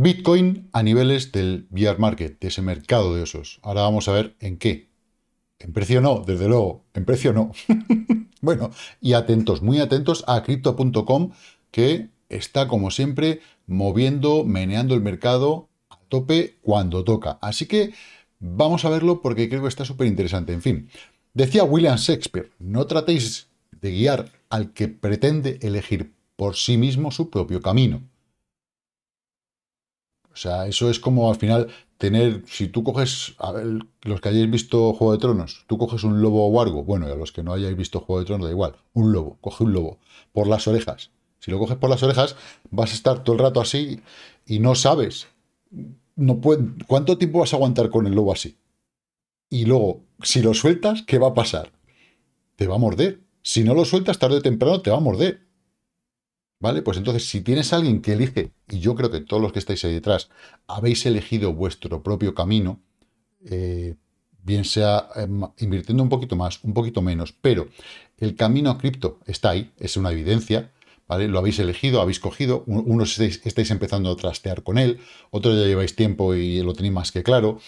Bitcoin a niveles del bear market, de ese mercado de osos. Ahora vamos a ver en qué. En precio no, desde luego, en precio no. bueno, y atentos, muy atentos a crypto.com que está como siempre moviendo, meneando el mercado a tope cuando toca. Así que vamos a verlo porque creo que está súper interesante. En fin, decía William Shakespeare, no tratéis de guiar al que pretende elegir por sí mismo su propio camino. O sea, eso es como al final tener, si tú coges, a los que hayáis visto Juego de Tronos, tú coges un lobo o algo, bueno, y a los que no hayáis visto Juego de Tronos da igual, un lobo, coge un lobo, por las orejas. Si lo coges por las orejas, vas a estar todo el rato así y no sabes no cuánto tiempo vas a aguantar con el lobo así. Y luego, si lo sueltas, ¿qué va a pasar? Te va a morder. Si no lo sueltas, tarde o temprano te va a morder. ¿Vale? Pues entonces, si tienes alguien que elige, y yo creo que todos los que estáis ahí detrás habéis elegido vuestro propio camino, eh, bien sea eh, invirtiendo un poquito más, un poquito menos, pero el camino a cripto está ahí, es una evidencia, ¿vale? Lo habéis elegido, habéis cogido, unos estáis, empezando a trastear con él, otros ya lleváis tiempo y lo tenéis más que claro,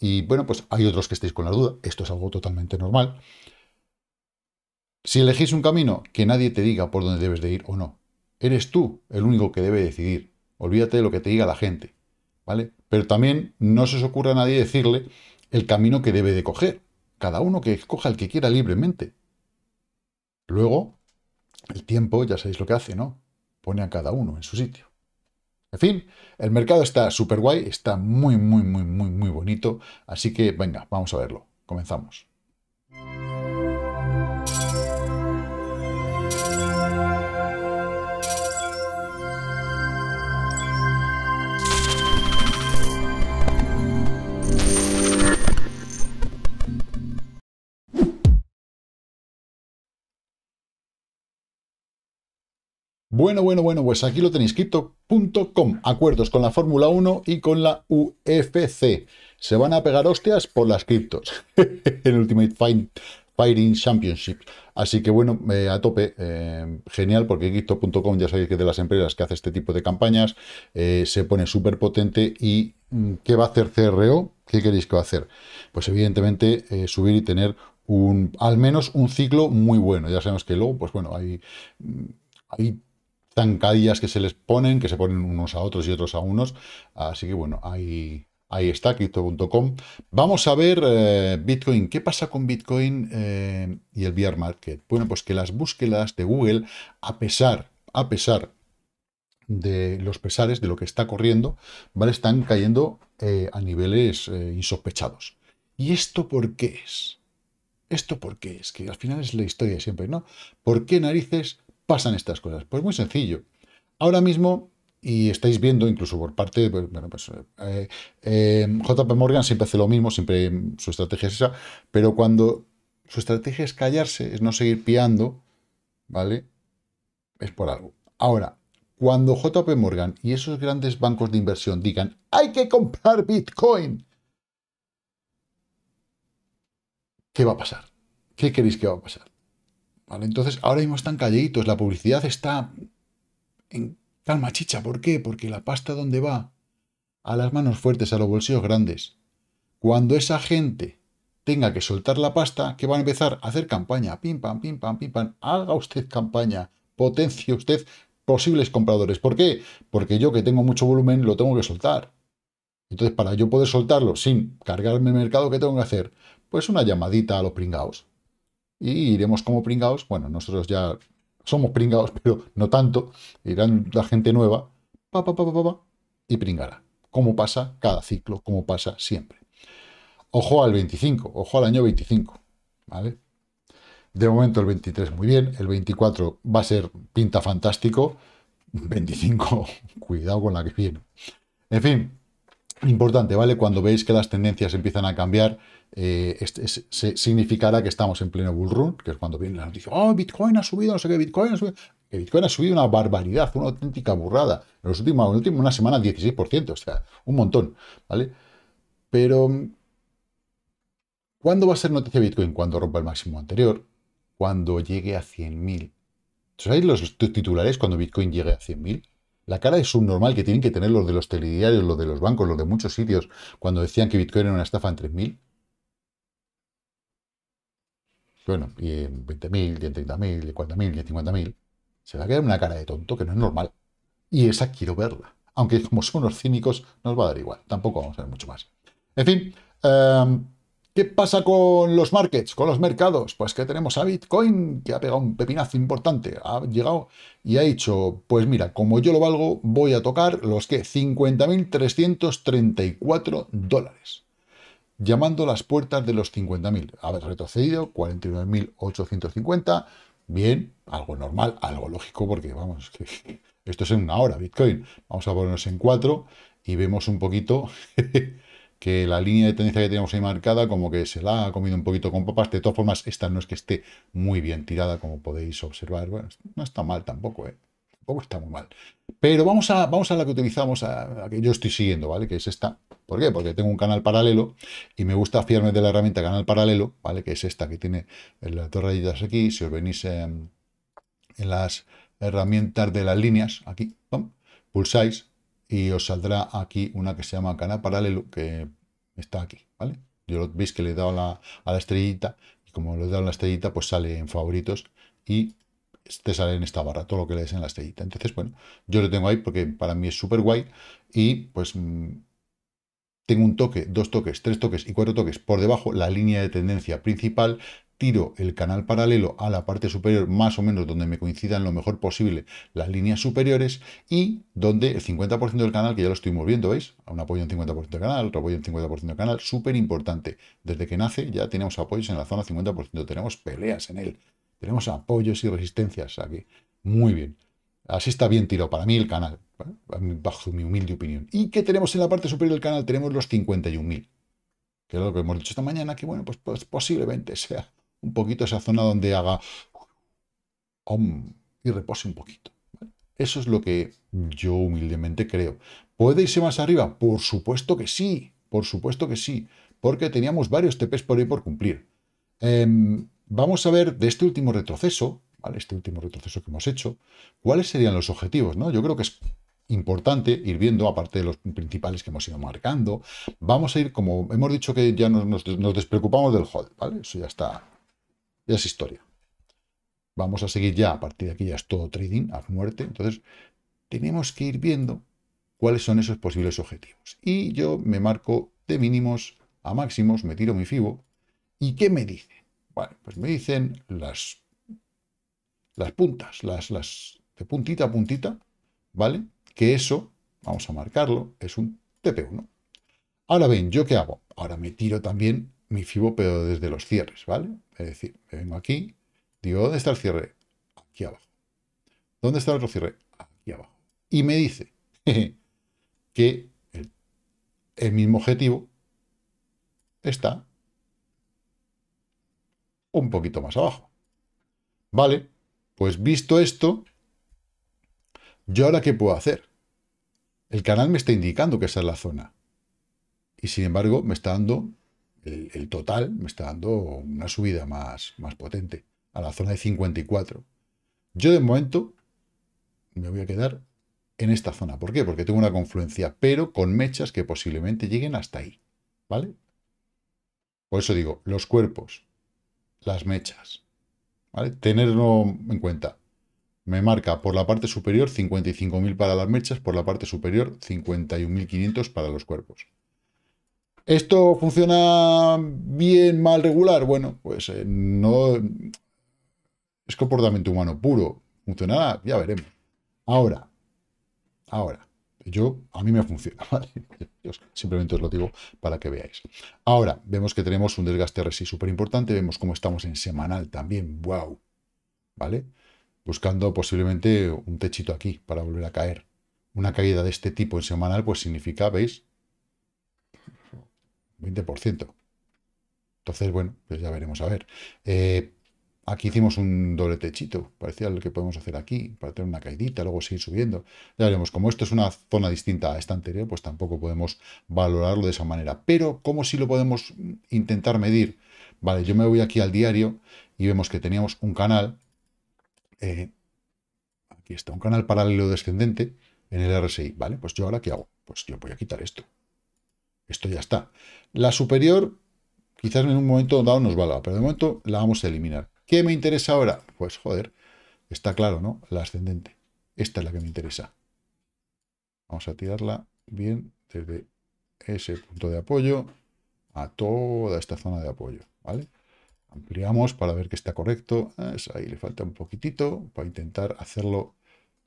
y bueno, pues hay otros que estáis con la duda, esto es algo totalmente normal. Si elegís un camino, que nadie te diga por dónde debes de ir o no, Eres tú el único que debe decidir. Olvídate de lo que te diga la gente. ¿Vale? Pero también no se os ocurre a nadie decirle el camino que debe de coger. Cada uno que escoja el que quiera libremente. Luego, el tiempo, ya sabéis lo que hace, ¿no? Pone a cada uno en su sitio. En fin, el mercado está súper guay, está muy, muy, muy, muy, muy bonito. Así que venga, vamos a verlo. Comenzamos. Bueno, bueno, bueno, pues aquí lo tenéis, crypto.com, acuerdos con la Fórmula 1 y con la UFC. Se van a pegar hostias por las criptos. El Ultimate Fighting Championship. Así que bueno, eh, a tope, eh, genial, porque Crypto.com ya sabéis que es de las empresas que hace este tipo de campañas, eh, se pone súper potente y mm, ¿qué va a hacer CRO? ¿Qué queréis que va a hacer? Pues evidentemente subir y tener un, al menos un ciclo muy bueno. Ya sabemos que luego, pues bueno, hay, mm, hay zancadillas que se les ponen, que se ponen unos a otros y otros a unos. Así que bueno, ahí, ahí está, crypto.com. Vamos a ver eh, Bitcoin. ¿Qué pasa con Bitcoin eh, y el VR market? Bueno, pues que las búsquedas de Google, a pesar, a pesar de los pesares de lo que está corriendo, ¿vale? Están cayendo eh, a niveles insospechados. ¿Y esto por qué es? ¿Esto por qué es? Que al final es la historia siempre, ¿no? ¿Por qué narices pasan estas cosas? Pues muy sencillo. Ahora mismo, y estáis viendo incluso por parte, de... Pues, bueno, pues eh, eh, JP Morgan siempre hace lo mismo, siempre su estrategia es esa, pero cuando su estrategia es callarse, es no seguir piando, ¿vale? Es por algo. Ahora, cuando JP Morgan y esos grandes bancos de inversión digan, hay que comprar Bitcoin, ¿qué va a pasar? ¿Qué queréis que va a pasar? Entonces, ahora mismo están calladitos, la publicidad está en calma chicha. ¿Por qué? Porque la pasta dónde va? A las manos fuertes, a los bolsillos grandes. Cuando esa gente tenga que soltar la pasta, que van a empezar a hacer campaña. Pim, pam, pim, pam, pim, pam. Haga usted campaña. Potencie usted posibles compradores. ¿Por qué? Porque yo que tengo mucho volumen lo tengo que soltar. Entonces, para yo poder soltarlo sin cargarme el mercado, ¿qué tengo que hacer? Pues una llamadita a los pringados y iremos como pringados. Bueno, nosotros ya somos pringados, pero no tanto. Irán la gente nueva, pa, pa, pa, y pringará. Como pasa cada ciclo, como pasa siempre. Ojo al 25, ojo al año 25, ¿vale? De momento el 23 muy bien, el 24 va a ser pinta fantástico, 25 cuidado con la que viene. En fin, Importante, ¿vale? Cuando veis que las tendencias empiezan a cambiar, eh, se, significará que estamos en pleno bull run, que es cuando viene la noticia, oh, Bitcoin ha subido, no sé qué, Bitcoin ha subido. Bitcoin ha subido una barbaridad, una auténtica burrada. En los últimos, en una semana 16%, o sea, un montón, ¿vale? Pero, ¿cuándo va a ser noticia Bitcoin? Cuando rompa el máximo anterior, cuando llegue a 100.000. ¿Sabéis los titulares cuando Bitcoin llegue a 100.000? La cara un subnormal que tienen que tener los de los telediarios, los de los bancos, los de muchos sitios, cuando decían que Bitcoin era una estafa en 3.000. Bueno, y en 20.000, y en 30.000, y en 40.000, y en 50.000. Se va a quedar una cara de tonto que no es normal. Y esa quiero verla. Aunque como son cínicos, nos va a dar igual. Tampoco vamos a ver mucho más. En fin. Em, ¿Qué pasa con los markets, con los mercados? Pues que tenemos a Bitcoin, que ha pegado un pepinazo importante, ha llegado y ha dicho, pues mira, como yo lo valgo, voy a tocar los que 50.334 dólares, llamando las puertas de los 50.000. Haber retrocedido 49.850, bien, algo normal, algo lógico, porque vamos, esto es en una hora Bitcoin. Vamos a ponernos en cuatro y vemos un poquito... que la línea de tendencia que teníamos ahí marcada como que se la ha comido un poquito con papas. De todas formas, esta no es que esté muy bien tirada, como podéis observar. Bueno, no está mal tampoco, ¿eh? Tampoco está muy mal. Pero vamos a, vamos a la que utilizamos, a, la que yo estoy siguiendo, ¿vale? Que es esta. ¿Por qué? Porque tengo un canal paralelo y me gusta fiarme de la herramienta canal paralelo, ¿vale? Que es esta que tiene las dos rayitas aquí. Si os venís en, las herramientas de las líneas, aquí, pulsáis y os saldrá aquí una que se llama canal paralelo, que está aquí, ¿vale? Yo lo, veis que le he dado a la estrellita, y como le he dado a la estrellita, pues sale en favoritos y te sale en esta barra, todo lo que le des en la estrellita. Entonces, bueno, yo lo tengo ahí porque para mí es súper guay y pues mm, tengo un toque, dos toques, tres toques y cuatro toques por debajo, la línea de tendencia principal tiro el canal paralelo a la parte superior, más o menos donde me coincidan lo mejor posible las líneas superiores y donde el 50% del canal, que ya lo estoy moviendo, ¿veis? Un apoyo en 50% del canal, otro apoyo en 50% del canal, súper importante. Desde que nace ya tenemos apoyos en la zona 50%, tenemos peleas en él, tenemos apoyos y resistencias aquí. Muy bien. Así está bien tiro para mí el canal, bajo mi humilde opinión. ¿Y qué tenemos en la parte superior del canal? Tenemos los 51.000 que es lo que hemos dicho esta mañana, que bueno, pues, pues posiblemente sea un poquito esa zona donde haga y repose un poquito. Eso es lo que yo humildemente creo. ¿Puede irse más arriba? Por supuesto que sí, por supuesto que sí, porque teníamos varios TPs por ahí por cumplir. Em, vamos a ver de este último retroceso, ¿vale? este último retroceso que hemos hecho, cuáles serían los objetivos. ¿no? Yo creo que es importante ir viendo, aparte de los principales que hemos ido marcando, vamos a ir, como hemos dicho que ya nos, nos, despreocupamos del hold, ¿vale? Eso ya está ya es historia. Vamos a seguir ya, a partir de aquí ya es todo trading a muerte. Entonces, tenemos que ir viendo cuáles son esos posibles objetivos. Y yo me marco de mínimos a máximos, me tiro mi FIBO. ¿Y qué me dicen? Bueno, pues me dicen las, las puntas, las, las de puntita a puntita, ¿vale? Que eso, vamos a marcarlo, es un TP1. Ahora ven, ¿yo qué hago? Ahora me tiro también mi FIBO, pero desde los cierres, ¿vale? Es decir, me vengo aquí, digo, ¿dónde está el cierre? Aquí abajo. ¿Dónde está el otro cierre? Aquí abajo. Y me dice que el, el mismo objetivo está un poquito más abajo. Vale, pues visto esto, ¿yo ahora qué puedo hacer? El canal me está indicando que esa es la zona. Y sin embargo, me está dando el, total me está dando una subida más, más potente, a la zona de 54. Yo de momento me voy a quedar en esta zona. ¿Por qué? Porque tengo una confluencia, pero con mechas que posiblemente lleguen hasta ahí. ¿Vale? Por eso digo, los cuerpos, las mechas. ¿Vale? Tenerlo en cuenta. Me marca por la parte superior 55.000 para las mechas, por la parte superior 51.500 para los cuerpos. ¿Esto funciona bien, mal, regular? Bueno, pues eh, no... Es comportamiento humano puro. ¿Funcionará? Ya veremos. Ahora, ahora, yo, a mí me funciona, simplemente os lo digo para que veáis. Ahora, vemos que tenemos un desgaste RSI súper importante, vemos cómo estamos en semanal también, wow, ¿vale? Buscando posiblemente un techito aquí para volver a caer. Una caída de este tipo en semanal, pues significa, ¿veis? 20%. Entonces, bueno, pues ya veremos a ver. Eh, aquí hicimos un doble techito, parecía lo que podemos hacer aquí, para tener una caidita, luego seguir subiendo. Ya veremos, como esto es una zona distinta a esta anterior, pues tampoco podemos valorarlo de esa manera. Pero, ¿cómo si lo podemos intentar medir? Vale, yo me voy aquí al diario y vemos que teníamos un canal, eh, aquí está, un canal paralelo descendente en el RSI, ¿vale? Pues yo ahora, ¿qué hago? Pues yo voy a quitar esto. Esto ya está. La superior, quizás en un momento dado nos valga, pero de momento la vamos a eliminar. ¿Qué me interesa ahora? Pues, joder, está claro, ¿no? La ascendente. Esta es la que me interesa. Vamos a tirarla bien desde ese punto de apoyo a toda esta zona de apoyo, ¿vale? Ampliamos para ver que está correcto. ahí le falta un poquitito para intentar hacerlo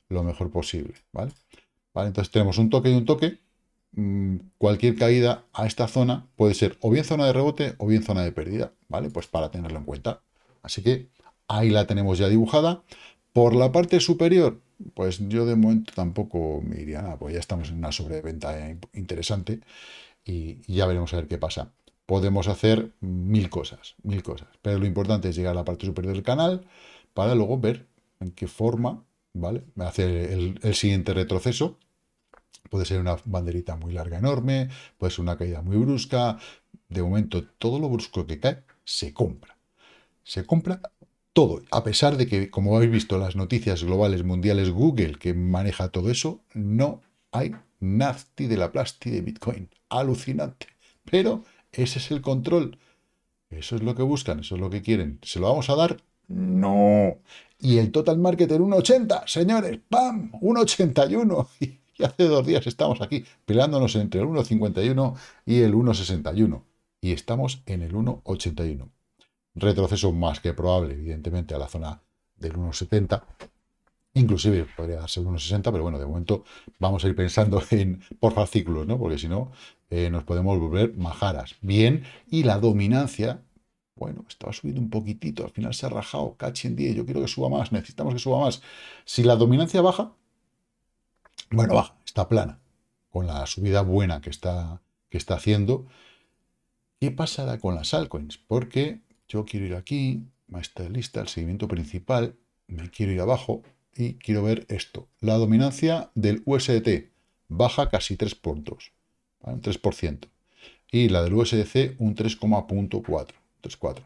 lo mejor posible, ¿vale? Vale, entonces tenemos un toque y un toque. Mm, cualquier caída a esta zona puede ser o bien zona de rebote o bien zona de pérdida, ¿vale? Pues para tenerlo en cuenta. Así que ahí la tenemos ya dibujada. Por la parte superior, pues yo de momento tampoco me diría nada, pues ya estamos en una sobreventa interesante y, ya veremos a ver qué pasa. Podemos hacer mil cosas, mil cosas, pero lo importante es llegar a la parte superior del canal para luego ver en qué forma, ¿vale? Hacer el siguiente retroceso Puede ser una banderita muy larga, enorme, puede ser una caída muy brusca. De momento, todo lo brusco que cae se compra. Se compra todo, a pesar de que, como habéis visto, las noticias globales mundiales, Google, que maneja todo eso, no hay nafti de la plasti de Bitcoin. Alucinante. Pero ese es el control. Eso es lo que buscan, eso es lo que quieren. ¿Se lo vamos a dar? No. Y el total market en 1,80, señores, ¡pam! 1,81 hace dos días estamos aquí peleándonos entre el 1,51 y el 1,61. Y estamos en el 1,81. Retroceso más que probable, evidentemente, a la zona del 1,70. Inclusive podría darse 1,60, pero bueno, de momento vamos a ir pensando en por fascículos, ¿no? Porque si no, eh, nos podemos volver majaras. Bien, y la dominancia, bueno, estaba subiendo un poquitito, al final se ha rajado, cachi en 10, yo quiero que suba más, necesitamos que suba más. Si la dominancia baja, bueno, baja, está plana, con la subida buena que está, que está haciendo. ¿Qué pasará con las altcoins? Porque yo quiero ir aquí, a esta lista, el seguimiento principal, me quiero ir abajo y quiero ver esto. La dominancia del USDT baja casi 3 puntos, un 3%. Y la del USDC un 3,4. 3,4.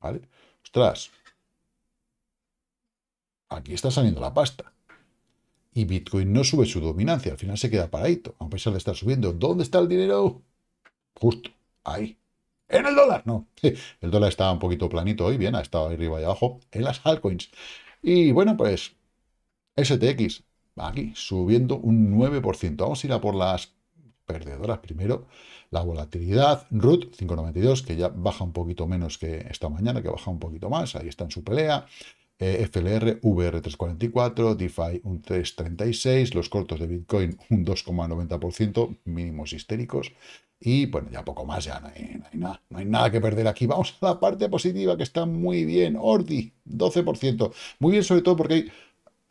¿Vale? Ostras. Aquí está saliendo la pasta y Bitcoin no sube su dominancia, al final se queda paradito, a pesar de estar subiendo. ¿Dónde está el dinero? Justo, ahí. En el dólar, no. El dólar está un poquito planito hoy, bien, ha estado arriba y abajo, en las altcoins. Y bueno, pues STX, aquí, subiendo un 9%. Vamos a ir a por las perdedoras primero. La volatilidad, RUT 592, que ya baja un poquito menos que esta mañana, que baja un poquito más, ahí está en su pelea. E FLR, VR344, DeFi un 336, los cortos de Bitcoin un 2,90%, mínimos histéricos. Y bueno, ya poco más, ya no hay, nada, no hay nada que perder aquí. Vamos a la parte positiva que está muy bien. Ordi, 12%. Muy bien, sobre todo porque hay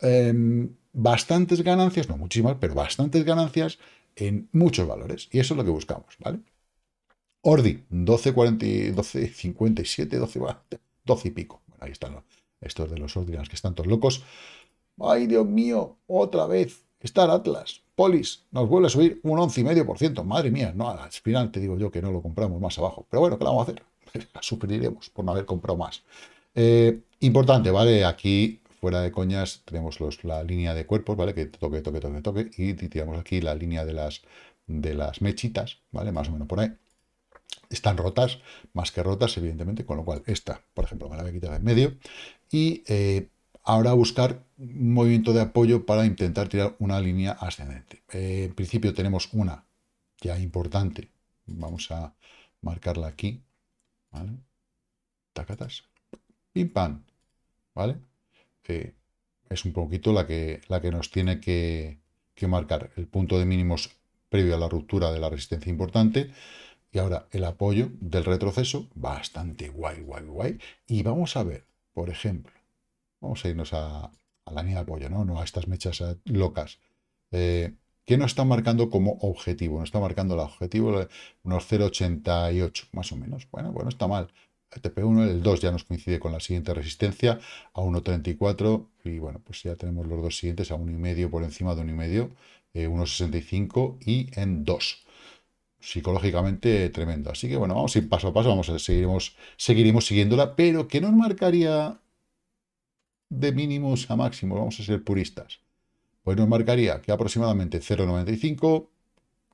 em, bastantes ganancias, no muchísimas, pero bastantes ganancias en muchos valores. Y eso es lo que buscamos, ¿vale? Ordi, 12,57, 12, 12, 12, y pico. Bueno, ahí están los, estos de los órdenes que están todos locos. ¡Ay, Dios mío! ¡Otra vez! Star Atlas, Polis, nos vuelve a subir un 11,5%. Madre mía, no, al final te digo yo que no lo compramos más abajo. Pero bueno, ¿qué vamos a hacer? La sufriremos por no haber comprado más. Eh, importante, ¿vale? Aquí, fuera de coñas, tenemos la línea de cuerpos, ¿vale? Que toque, toque, toque, toque. Y tiramos aquí la línea de las, de las mechitas, ¿vale? Más o menos por ahí. Están rotas, más que rotas, evidentemente, con lo cual esta, por ejemplo, me la voy a quitar en medio y eh, ahora buscar un movimiento de apoyo para intentar tirar una línea ascendente. Eh, en principio tenemos una ya importante. Vamos a marcarla aquí. ¿Vale? Tacatas. Pim ¿Vale? Eh, es un poquito la que, la que nos tiene que, que marcar el punto de mínimos previo a la ruptura de la resistencia importante. Y ahora el apoyo del retroceso, bastante guay, guay, guay. Y vamos a ver por ejemplo, vamos a irnos a, la línea de apoyo, ¿no? no a estas mechas locas. Eh, ¿Qué nos está marcando como objetivo? Nos está marcando el objetivo unos 0,88, más o menos. Bueno, bueno, está mal. El TP1, el 2 ya nos coincide con la siguiente resistencia a 1,34 y bueno, pues ya tenemos los dos siguientes a 1,5 por encima de 1,5, eh, 1,65 y en 2 psicológicamente tremendo. Así que bueno, vamos a ir paso a paso, vamos a seguiremos, seguiremos siguiéndola, pero que nos marcaría de mínimos a máximos, vamos a ser puristas. Pues nos marcaría que aproximadamente 0,95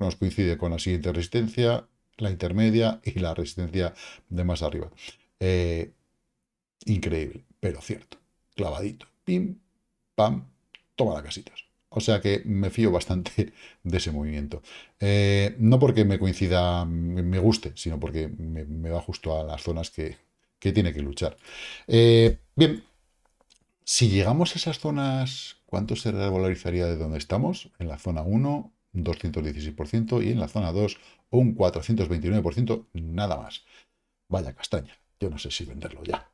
nos coincide con la siguiente resistencia, la intermedia y la resistencia de más arriba. Eh, increíble, pero cierto. Clavadito. Pim, pam, toma la casitas. O sea que me fío bastante de ese movimiento. Eh, no porque me coincida, me guste, sino porque me, va justo a las zonas que, tiene que luchar. Eh, bien, si llegamos a esas zonas, ¿cuánto se revalorizaría de donde estamos? En la zona 1, 216% y en la zona 2, un 429%, nada más. Vaya castaña, yo no sé si venderlo ya.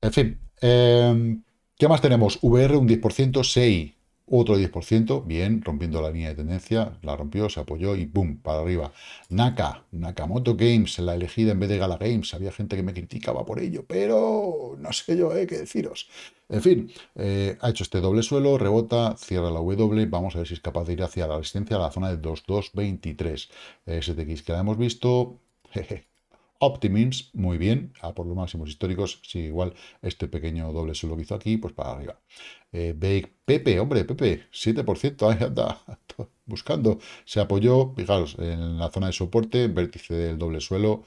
En fin, eh, ¿qué más tenemos? VR un 10%, 6%. Otro 10%, bien, rompiendo la línea de tendencia, la rompió, se apoyó y boom, para arriba. Naka, Nakamoto Games, la elegida en vez de Gala Games. Había gente que me criticaba por ello, pero no sé yo eh, qué deciros. En fin, eh, ha hecho este doble suelo, rebota, cierra la W, vamos a ver si es capaz de ir hacia la resistencia a la zona de 2223. STX eh, que la hemos visto, jeje, Optimims muy bien, a por los máximos históricos, si igual este pequeño doble suelo que hizo aquí, pues para arriba. Eh, Pepe, hombre, Pepe, 7%, ahí anda, buscando. Se apoyó, fijaros, en la zona de soporte, vértice del doble suelo,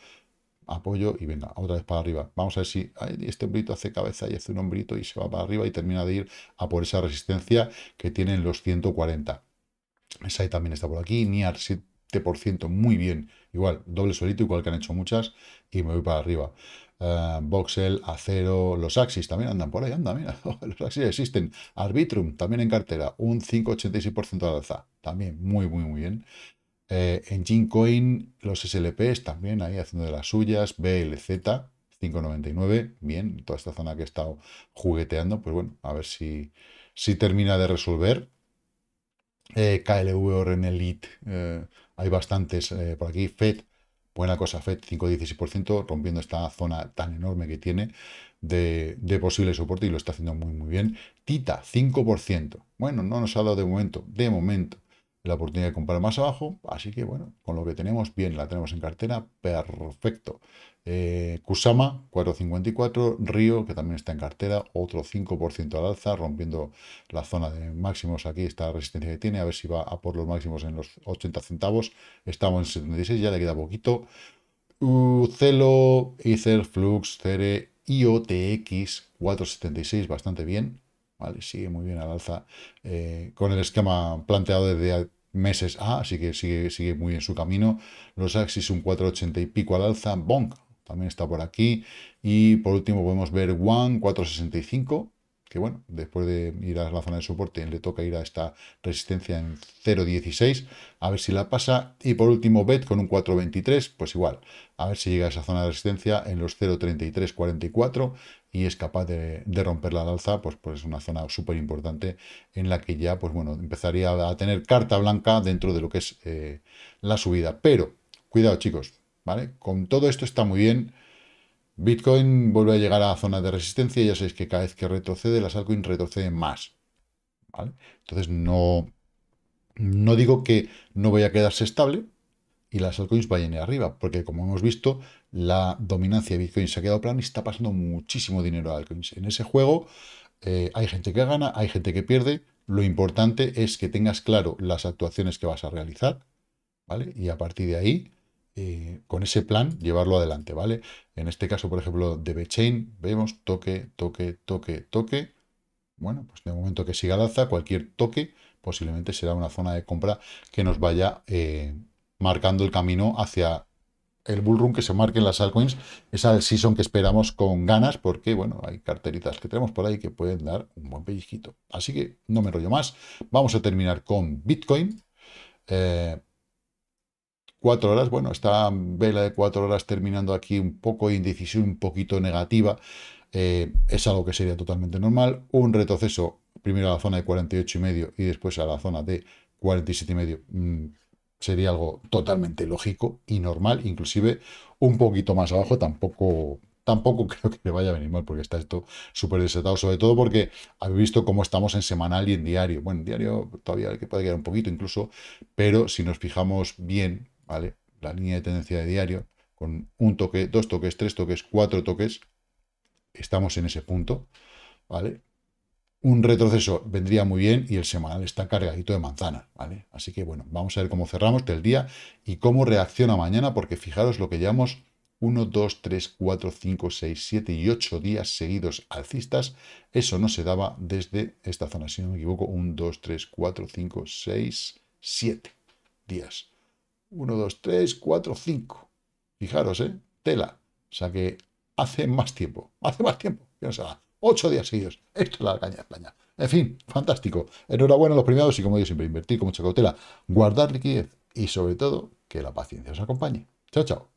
apoyo y venga, otra vez para arriba. Vamos a ver si este hombrito hace cabeza y hace un hombrito y se va para arriba y termina de ir a por esa resistencia que tienen los 140. Esa también está por aquí, NIAR ciento muy bien. Igual, doble solito, igual que han hecho muchas, y me voy para arriba. Eh, Voxel, Acero, los Axis también andan por ahí, anda, mira, los Axis existen. Arbitrum, también en cartera, un 5,86% de alza, también muy, muy, muy bien. Eh, en coin los SLPs también ahí haciendo de las suyas, BLZ, 5,99, bien, toda esta zona que he estado jugueteando, pues bueno, a ver si, si termina de resolver. Eh, KLV Oren Elite, eh, hay bastantes eh, por aquí. FED, buena cosa, FED 5-16%, rompiendo esta zona tan enorme que tiene de, de, posible soporte y lo está haciendo muy, muy bien. Tita, 5%. Bueno, no nos ha dado de momento, de momento, la oportunidad de comprar más abajo, así que bueno, con lo que tenemos, bien, la tenemos en cartera, perfecto. Eh, Kusama, 4,54. Río, que también está en cartera, otro 5% al alza, rompiendo la zona de máximos aquí, esta resistencia que tiene, a ver si va a por los máximos en los 80 centavos. Estamos en 76, ya le queda poquito. Ucelo, Ether, Flux, Cere, IOTX, 4,76, bastante bien. Vale, sigue muy bien al alza eh, con el esquema planteado desde meses A, así que sigue, sigue muy en su camino. Los Axis un 4,80 y pico al alza. Bonk, también está por aquí. Y por último podemos ver One 465, que bueno, después de ir a la zona de soporte le toca ir a esta resistencia en 0.16, a ver si la pasa. Y por último BET con un 4.23, pues igual, a ver si llega a esa zona de resistencia en los 0.33.44 y es capaz de, romper la alza, pues, pues es una zona súper importante en la que ya, pues bueno, empezaría a tener carta blanca dentro de lo que es eh, la subida. Pero, cuidado chicos, con todo esto está muy bien. Bitcoin vuelve a llegar a zonas de resistencia y ya sabéis que cada vez que retrocede, las altcoins retroceden más. ¿vale? Entonces no, no digo que no vaya a quedarse estable y las altcoins vayan arriba, porque como hemos visto, la dominancia de Bitcoin se ha quedado plana y está pasando muchísimo dinero a altcoins. En ese juego eh, hay gente que gana, hay gente que pierde. Lo importante es que tengas claro las actuaciones que vas a realizar, ¿vale? Y a partir de ahí, eh, con ese plan llevarlo adelante, ¿vale? En este caso, por ejemplo, de chain vemos toque, toque, toque, toque. Bueno, pues de momento que siga al alza, cualquier toque posiblemente será una zona de compra que nos vaya eh, marcando el camino hacia el run que se marque en las altcoins, esa season que esperamos con ganas, porque bueno, hay carteritas que tenemos por ahí que pueden dar un buen pellizquito. Así que no me rollo más. Vamos a terminar con Bitcoin. Eh, cuatro horas, bueno, esta vela de cuatro horas terminando aquí un poco indecisión, un poquito negativa, eh, es algo que sería totalmente normal. Un retroceso primero a la zona de 48 y medio y después a la zona de 47 y medio mm, sería algo totalmente lógico y normal, inclusive un poquito más abajo tampoco tampoco creo que le vaya a venir mal porque está esto súper desatado, sobre todo porque habéis visto cómo estamos en semanal y en diario. Bueno, en diario todavía que hay puede quedar un poquito incluso, pero si nos fijamos bien, ¿vale? La línea de tendencia de diario, con un toque, dos toques, tres toques, cuatro toques, estamos en ese punto, Un retroceso vendría muy bien y el semanal está cargadito de manzana, Así que, bueno, vamos a ver cómo cerramos el día y cómo reacciona mañana, porque fijaros lo que llevamos 1, 2, 3, 4, 5, 6, 7 y 8 días seguidos alcistas. Eso no se daba desde esta zona, si no me equivoco, 1, 2, 3, 4, 5, 6, 7 días 1, 2, 3, 4, 5. Fijaros, ¿eh? Tela. O sea que hace más tiempo, hace más tiempo. no da Ocho días seguidos. Esto es la caña, de España. En fin, fantástico. Enhorabuena a los premiados y como digo siempre, invertir con mucha cautela, guardar liquidez y sobre todo que la paciencia os acompañe. Chao, chao.